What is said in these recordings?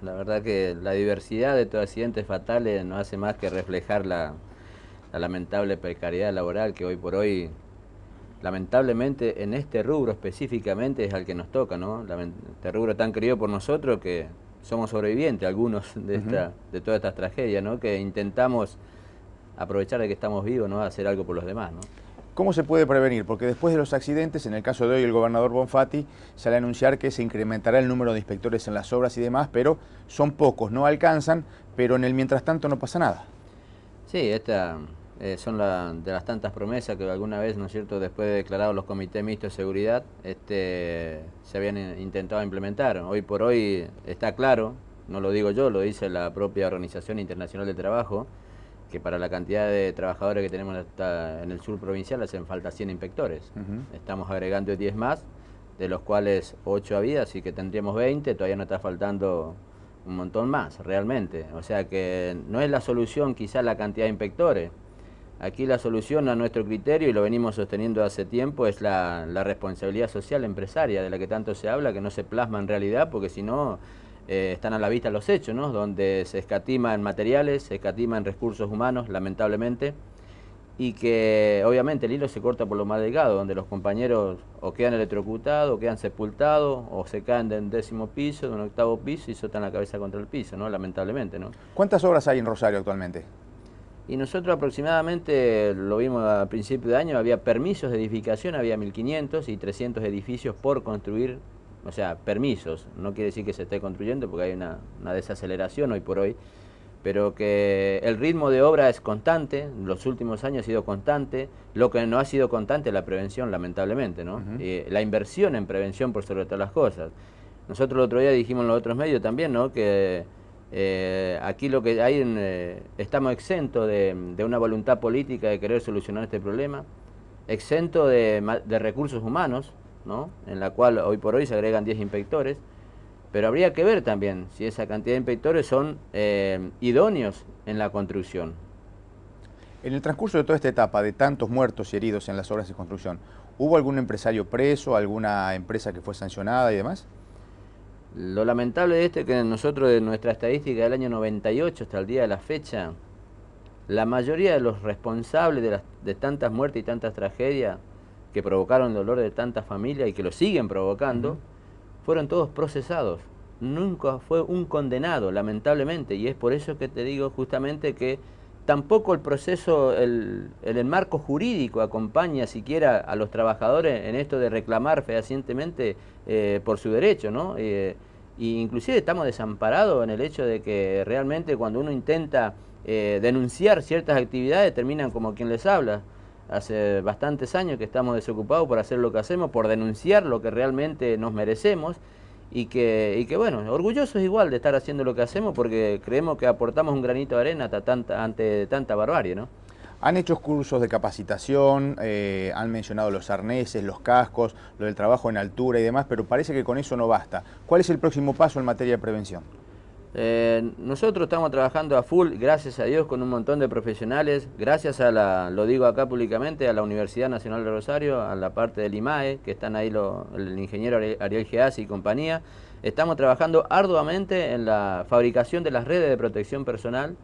La verdad que la diversidad de estos accidentes fatales no hace más que reflejar la, lamentable precariedad laboral que hoy por hoy, lamentablemente en este rubro específicamente es al que nos toca, ¿no? Este rubro tan querido por nosotros que somos sobrevivientes algunos de, esta, de todas estas tragedias, ¿no? Que intentamos aprovechar de que estamos vivos, ¿no? hacer algo por los demás, ¿no? ¿Cómo se puede prevenir? Porque después de los accidentes, en el caso de hoy el gobernador Bonfatti sale a anunciar que se incrementará el número de inspectores en las obras y demás, pero son pocos, no alcanzan, pero en el mientras tanto no pasa nada. Sí, estas eh, son de las tantas promesas que alguna vez, ¿no es cierto?, después de declarados los comités mixtos de seguridad, este, se habían intentado implementar. Hoy por hoy está claro, no lo digo yo, lo dice la propia Organización Internacional del Trabajo, que para la cantidad de trabajadores que tenemos hasta en el sur provincial hacen falta 100 inspectores. Estamos agregando 10 más, de los cuales 8 había, así que tendríamos 20, todavía nos está faltando un montón más, realmente. O sea que no es la solución quizá la cantidad de inspectores. Aquí la solución a nuestro criterio, y lo venimos sosteniendo hace tiempo, es la responsabilidad social empresaria, de la que tanto se habla, que no se plasma en realidad, porque si no eh, están a la vista los hechos, ¿no? donde se escatima en materiales, se escatima en recursos humanos, lamentablemente, y que obviamente el hilo se corta por lo más delgado, donde los compañeros o quedan electrocutados, o quedan sepultados, o se caen de un décimo piso, de un octavo piso y sotan la cabeza contra el piso, ¿no? lamentablemente. ¿no? ¿Cuántas obras hay en Rosario actualmente? Y nosotros aproximadamente, lo vimos a principio de año, había permisos de edificación, había 1.500 y 300 edificios por construir o sea, permisos. No quiere decir que se esté construyendo porque hay una, desaceleración hoy por hoy, pero que el ritmo de obra es constante, los últimos años ha sido constante, lo que no ha sido constante es la prevención, lamentablemente, ¿no? Eh, la inversión en prevención por sobre todas las cosas. Nosotros el otro día dijimos en los otros medios también, ¿no? Que eh, aquí lo que hay, eh, estamos exentos de, una voluntad política de querer solucionar este problema, exento de, de recursos humanos, en la cual hoy por hoy se agregan 10 inspectores, pero habría que ver también si esa cantidad de inspectores son eh, idóneos en la construcción. En el transcurso de toda esta etapa de tantos muertos y heridos en las obras de construcción, ¿hubo algún empresario preso, alguna empresa que fue sancionada y demás? Lo lamentable de esto es que nosotros, de nuestra estadística del año 98 hasta el día de la fecha, la mayoría de los responsables de tantas muertes y tantas tragedias que provocaron dolor de tantas familias y que lo siguen provocando, fueron todos procesados. Nunca fue un condenado, lamentablemente, y es por eso que te digo justamente que tampoco el proceso, el, el, marco jurídico acompaña siquiera a los trabajadores en esto de reclamar fehacientemente eh, por su derecho, ¿no? Eh, y inclusive estamos desamparados en el hecho de que realmente cuando uno intenta eh, denunciar ciertas actividades terminan como quien les habla hace bastantes años que estamos desocupados por hacer lo que hacemos, por denunciar lo que realmente nos merecemos y que, y que bueno, orgullosos igual de estar haciendo lo que hacemos porque creemos que aportamos un granito de arena ante tanta barbarie, Han hecho cursos de capacitación, eh, han mencionado los arneses, los cascos, lo del trabajo en altura y demás, pero parece que con eso no basta. ¿Cuál es el próximo paso en materia de prevención? Eh, nosotros estamos trabajando a full, gracias a Dios, con un montón de profesionales, gracias a la, lo digo acá públicamente, a la Universidad Nacional de Rosario, a la parte del IMAE, que están ahí el ingeniero Ariel Geasi y compañía. Estamos trabajando arduamente en la fabricación de las redes de protección personal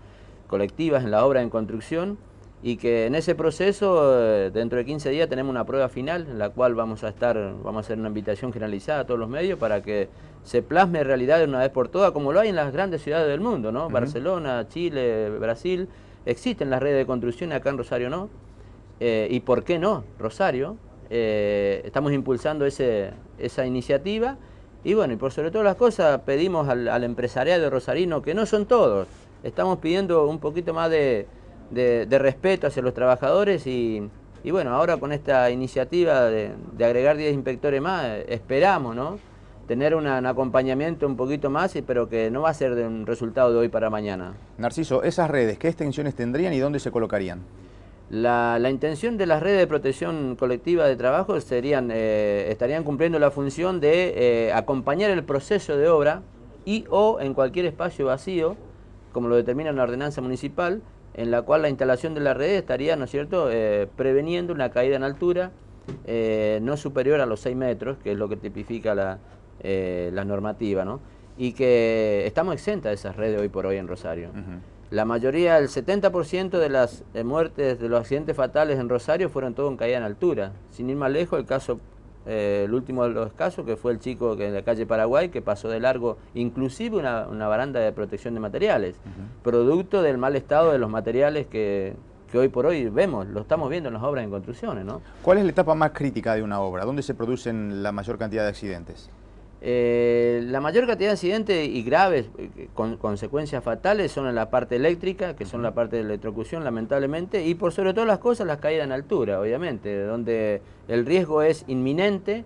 colectivas en la obra en construcción y que en ese proceso, eh, dentro de 15 días, tenemos una prueba final en la cual vamos a estar, vamos a hacer una invitación generalizada a todos los medios para que se plasme realidad de una vez por todas, como lo hay en las grandes ciudades del mundo, ¿no? Barcelona, Chile, Brasil, existen las redes de construcción, acá en Rosario no. Eh, y por qué no, Rosario. Eh, estamos impulsando ese, esa iniciativa. Y bueno, y por sobre todas las cosas, pedimos al, al empresariado rosarino, que no son todos, estamos pidiendo un poquito más de de, respeto hacia los trabajadores y, bueno, ahora con esta iniciativa de, agregar 10 inspectores más, esperamos, ¿no? tener un acompañamiento un poquito más, pero que no va a ser de un resultado de hoy para mañana. Narciso, ¿esas redes qué extensiones tendrían y dónde se colocarían? La, intención de las redes de protección colectiva de trabajo serían, eh, estarían cumpliendo la función de eh, acompañar el proceso de obra y o en cualquier espacio vacío, como lo determina la ordenanza municipal, en la cual la instalación de la red estaría, ¿no es cierto?, eh, preveniendo una caída en altura eh, no superior a los 6 metros, que es lo que tipifica eh, la, normativa, ¿no? Y que estamos exentas de esas redes hoy por hoy en Rosario. La mayoría, el 70% de las muertes, de los accidentes fatales en Rosario fueron todos en caída en altura. Sin ir más lejos, el caso eh, el último de los casos, que fue el chico que en la calle Paraguay, que pasó de largo inclusive una, baranda de protección de materiales, producto del mal estado de los materiales que, hoy por hoy vemos, lo estamos viendo en las obras en construcciones. ¿Cuál es la etapa más crítica de una obra? ¿Dónde se producen la mayor cantidad de accidentes? Eh, la mayor cantidad de accidentes y graves eh, con consecuencias fatales son en la parte eléctrica, que son la parte de electrocución, lamentablemente, y por sobre todo las cosas las caídas en altura, obviamente, donde el riesgo es inminente,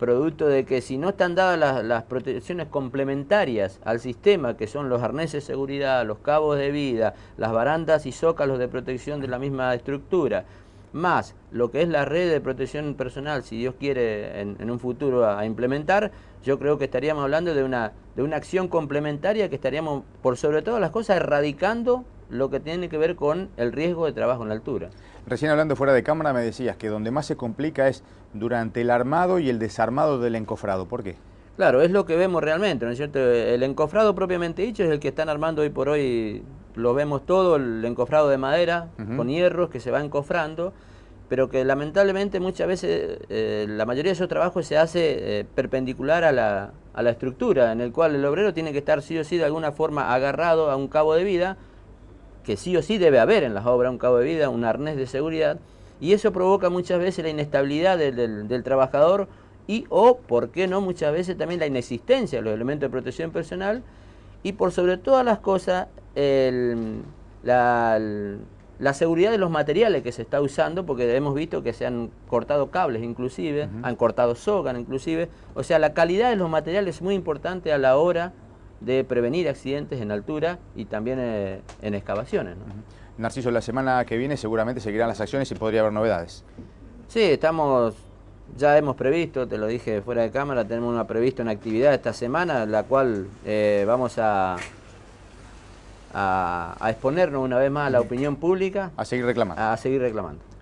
producto de que si no están dadas las, protecciones complementarias al sistema, que son los arneses de seguridad, los cabos de vida, las barandas y zócalos de protección de la misma estructura, más lo que es la red de protección personal, si Dios quiere en, un futuro a implementar, yo creo que estaríamos hablando de una, de una acción complementaria que estaríamos, por sobre todas las cosas, erradicando lo que tiene que ver con el riesgo de trabajo en la altura. Recién hablando fuera de cámara me decías que donde más se complica es durante el armado y el desarmado del encofrado. ¿Por qué? Claro, es lo que vemos realmente, ¿no es cierto? El encofrado propiamente dicho es el que están armando hoy por hoy, lo vemos todo, el encofrado de madera con hierros que se va encofrando pero que lamentablemente muchas veces eh, la mayoría de esos trabajos se hace eh, perpendicular a la, estructura, en el cual el obrero tiene que estar sí o sí de alguna forma agarrado a un cabo de vida, que sí o sí debe haber en las obras un cabo de vida, un arnés de seguridad, y eso provoca muchas veces la inestabilidad del, trabajador y o, por qué no, muchas veces también la inexistencia de los elementos de protección personal y por sobre todas las cosas el, la, la seguridad de los materiales que se está usando, porque hemos visto que se han cortado cables inclusive, han cortado sogan inclusive, o sea, la calidad de los materiales es muy importante a la hora de prevenir accidentes en altura y también eh, en excavaciones. Narciso, la semana que viene seguramente seguirán las acciones y podría haber novedades. Sí, estamos, ya hemos previsto, te lo dije fuera de cámara, tenemos una prevista, una actividad esta semana, la cual eh, vamos a a, exponernos una vez más a la opinión pública. A seguir reclamando. A seguir reclamando.